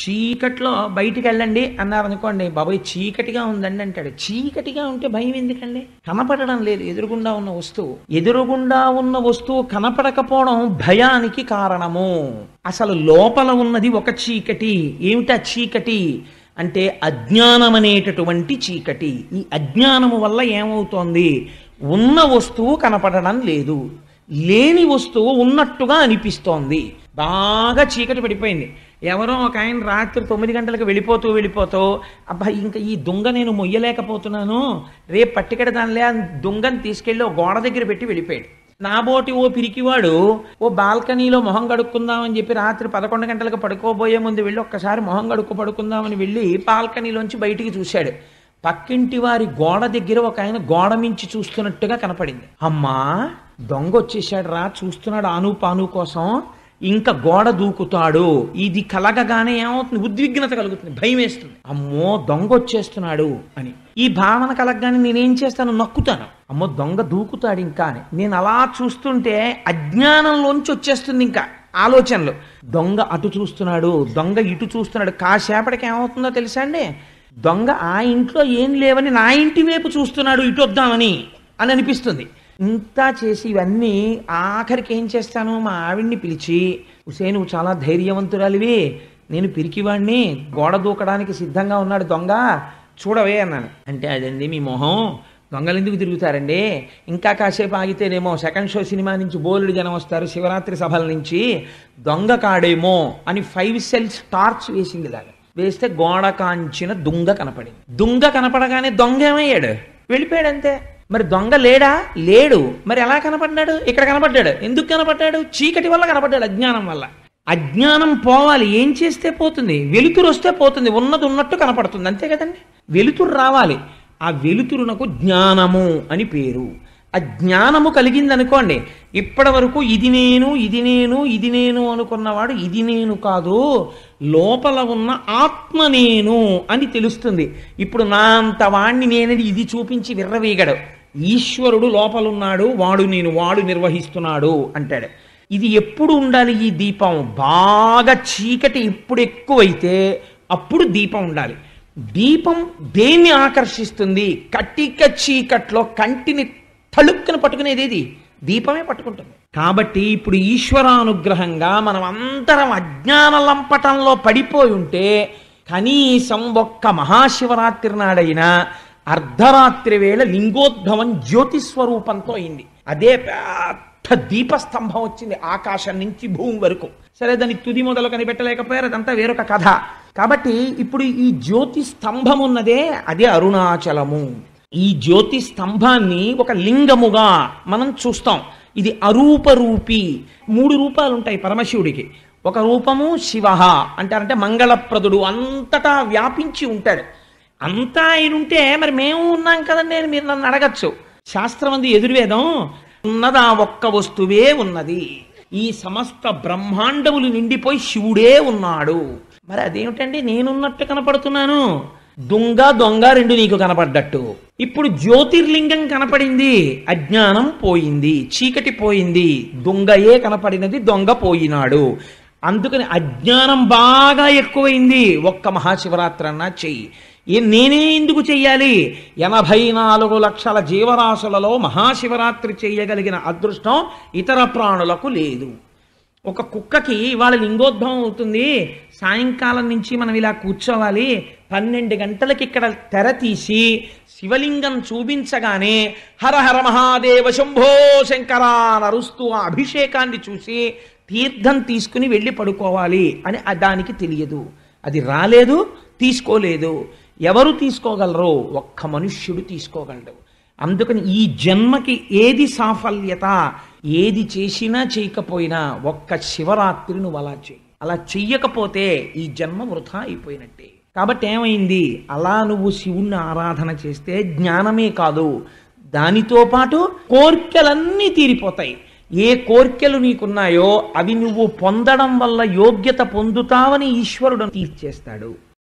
చీకట్లో బయటికి వెళ్ళండి అన్నారు అనుకోండి బాబాయ్ చీకటిగా ఉందండి అంటాడు చీకటిగా ఉంటే భయం ఎందుకండి కనపడడం లేదు ఎదురుగుండా ఉన్న వస్తువు ఎదురుగుండా ఉన్న వస్తువు కనపడకపోవడం భయానికి కారణము అసలు లోపల ఉన్నది ఒక చీకటి ఏమిటా చీకటి అంటే అజ్ఞానం అనేటటువంటి చీకటి ఈ అజ్ఞానము వల్ల ఏమవుతోంది ఉన్న వస్తువు కనపడడం లేదు లేని వస్తువు ఉన్నట్టుగా అనిపిస్తోంది బాగా చీకటి పడిపోయింది ఎవరో ఒక ఆయన రాత్రి తొమ్మిది గంటలకు వెళ్ళిపోతూ వెళ్ళిపోతూ అబ్బా ఇంకా ఈ దొంగ నేను మొయ్యలేకపోతున్నాను రేపు పట్టికడ ఆ దొంగని తీసుకెళ్ళి ఓ గోడ దగ్గర పెట్టి వెళ్ళిపోయాడు నాబోటి ఓ పిరికివాడు ఓ బాల్కనీలో మొహం కడుక్కుందామని చెప్పి రాత్రి పదకొండు గంటలకు పడుకోబోయే ముందు వెళ్ళి ఒక్కసారి మొహం కడుక్కు పడుకుందామని వెళ్ళి బాల్కనీలోంచి బయటికి చూశాడు పక్కింటి వారి గోడ దగ్గర ఒక ఆయన గోడ మించి చూస్తున్నట్టుగా కనపడింది అమ్మా దొంగ వచ్చేసాడు రా చూస్తున్నాడు ఆను పాను కోసం ఇంకా గోడ దూకుతాడు ఇది కలగగానే ఏమవుతుంది ఉద్విగ్నత కలుగుతుంది భయం వేస్తుంది అమ్మో దొంగ వచ్చేస్తున్నాడు అని ఈ భావన కలగగానే నేనేం చేస్తాను నక్కుతాను అమ్మో దొంగ దూకుతాడు ఇంకా అని నేను అలా చూస్తుంటే అజ్ఞానంలోంచి వచ్చేస్తుంది ఇంకా ఆలోచనలు దొంగ అటు చూస్తున్నాడు దొంగ ఇటు చూస్తున్నాడు కాసేపటికి ఏమవుతుందో తెలుసా అండి దొంగ ఆ ఇంట్లో ఏం లేవని నా ఇంటి వైపు చూస్తున్నాడు ఇటు వద్దామని అని అనిపిస్తుంది ఇంత చేసి ఇవన్నీ ఆఖరికి ఏం చేస్తాను మా ఆవిడ్ని పిలిచి ఉసే నువ్వు చాలా ధైర్యవంతురాలివి నేను పిరికివాణ్ణి గోడ దూకడానికి సిద్ధంగా ఉన్నాడు దొంగ చూడవే అన్నాను అంటే అదండి మీ మొహం దొంగలు ఎందుకు తిరుగుతారండి ఇంకా కాసేపు ఆగితేనేమో సెకండ్ షో సినిమా నుంచి బోలుడు జనం వస్తారు శివరాత్రి సభల నుంచి దొంగ కాడేమో అని ఫైవ్ సెల్స్ టార్చ్ వేసింది దాకా వేస్తే గోడ కాంచిన దుంగ కనపడింది దుంగ కనపడగానే దొంగ ఏమయ్యాడు వెళ్ళిపోయాడు అంతే మరి దొంగ లేడా లేడు మరి ఎలా కనపడ్డాడు ఇక్కడ కనపడ్డాడు ఎందుకు కనపడ్డాడు చీకటి వల్ల కనపడ్డాడు అజ్ఞానం వల్ల అజ్ఞానం పోవాలి ఏం చేస్తే పోతుంది వెలుతురు వస్తే పోతుంది ఉన్నది ఉన్నట్టు కనపడుతుంది అంతే కదండి వెలుతురు రావాలి ఆ వెలుతురునకు జ్ఞానము అని పేరు ఆ జ్ఞానము కలిగిందనుకోండి ఇప్పటి వరకు ఇది నేను ఇది నేను ఇది నేను అనుకున్నవాడు ఇది నేను కాదు లోపల ఉన్న ఆత్మ నేను అని తెలుస్తుంది ఇప్పుడు నా అంత వాణ్ణి నేనని ఇది చూపించి విర్రవీగడు ఈశ్వరుడు లోపలున్నాడు వాడు నేను వాడు నిర్వహిస్తున్నాడు అంటాడు ఇది ఎప్పుడు ఉండాలి ఈ దీపం బాగా చీకటి ఎప్పుడు ఎక్కువైతే అప్పుడు దీపం ఉండాలి దీపం దేన్ని ఆకర్షిస్తుంది కటిక చీకట్లో కంటిని తలుక్కుని పట్టుకునేది దీపమే పట్టుకుంటుంది కాబట్టి ఇప్పుడు ఈశ్వరానుగ్రహంగా మనం అందరం అజ్ఞాన లంపటంలో పడిపోయి ఉంటే కనీసం ఒక్క మహాశివరాత్రి నాడైనా అర్ధరాత్రి వేళ లింగోద్భవం జ్యోతిస్వరూపంతో అయింది అదే పెద్ద దీపస్తంభం వచ్చింది ఆకాశం నుంచి భూమి వరకు సరే దాని తుది మొదలు కనిపెట్టలేకపోయారు అదంతా వేరొక కథ కాబట్టి ఇప్పుడు ఈ జ్యోతి స్తంభం ఉన్నదే అదే అరుణాచలము ఈ జ్యోతి స్తంభాన్ని ఒక లింగముగా మనం చూస్తాం ఇది అరూపరూపి మూడు రూపాలు ఉంటాయి పరమశివుడికి ఒక రూపము శివ అంటారంటే మంగళప్రదుడు అంతటా వ్యాపించి ఉంటాడు అంతా ఆయన ఉంటే మరి మేము ఉన్నాం కదండి నేను మీరు నన్ను అడగచ్చు శాస్త్రం అంది ఎదుర్వేదం ఉన్నదా ఒక్క వస్తువే ఉన్నది ఈ సమస్త బ్రహ్మాండములు నిండిపోయి శివుడే ఉన్నాడు మరి అదేమిటండి నేనున్నట్టు కనపడుతున్నాను దొంగ దొంగ రెండు నీకు కనపడ్డట్టు ఇప్పుడు జ్యోతిర్లింగం కనపడింది అజ్ఞానం పోయింది చీకటి పోయింది దొంగయే కనపడినది దొంగ పోయినాడు అందుకని అజ్ఞానం బాగా ఎక్కువైంది ఒక్క మహాశివరాత్రి అన్నా చెయ్యి నేనే ఎందుకు చెయ్యాలి ఎనభై నాలుగు లక్షల జీవరాశులలో మహాశివరాత్రి చేయగలిగిన అదృష్టం ఇతర ప్రాణులకు లేదు ఒక కుక్కకి ఇవాళ లింగోద్భవం అవుతుంది సాయంకాలం నుంచి మనం ఇలా కూర్చోవాలి పన్నెండు గంటలకి ఇక్కడ తెర తీసి శివలింగం చూపించగానే హరహర మహాదేవ శంభో శంకర నరుస్తూ ఆ అభిషేకాన్ని చూసి తీర్థం తీసుకుని వెళ్ళి పడుకోవాలి అని దానికి తెలియదు అది రాలేదు తీసుకోలేదు ఎవరు తీసుకోగలరో ఒక్క మనుష్యుడు తీసుకోగలడు అందుకని ఈ జన్మకి ఏది సాఫల్యత ఏది చేసినా చేయకపోయినా ఒక్క శివరాత్రి నువ్వు అలా చేయి అలా చెయ్యకపోతే ఈ జన్మ వృధా అయిపోయినట్టే కాబట్టి ఏమైంది అలా నువ్వు శివుణ్ణి ఆరాధన చేస్తే జ్ఞానమే కాదు దానితో పాటు కోర్కెలన్నీ తీరిపోతాయి ఏ కోర్కెలు నీకున్నాయో అవి నువ్వు పొందడం వల్ల యోగ్యత పొందుతావని ఈశ్వరుడు తీర్చేస్తాడు